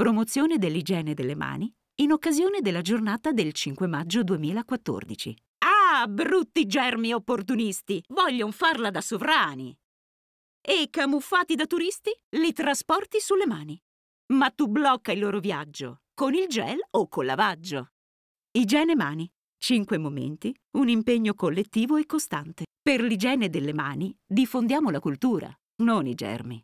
Promozione dell'igiene delle mani in occasione della giornata del 5 maggio 2014. Ah, brutti germi opportunisti! Vogliono farla da sovrani! E camuffati da turisti, li trasporti sulle mani. Ma tu blocca il loro viaggio con il gel o col lavaggio. Igiene mani. 5 momenti, un impegno collettivo e costante. Per l'igiene delle mani diffondiamo la cultura, non i germi.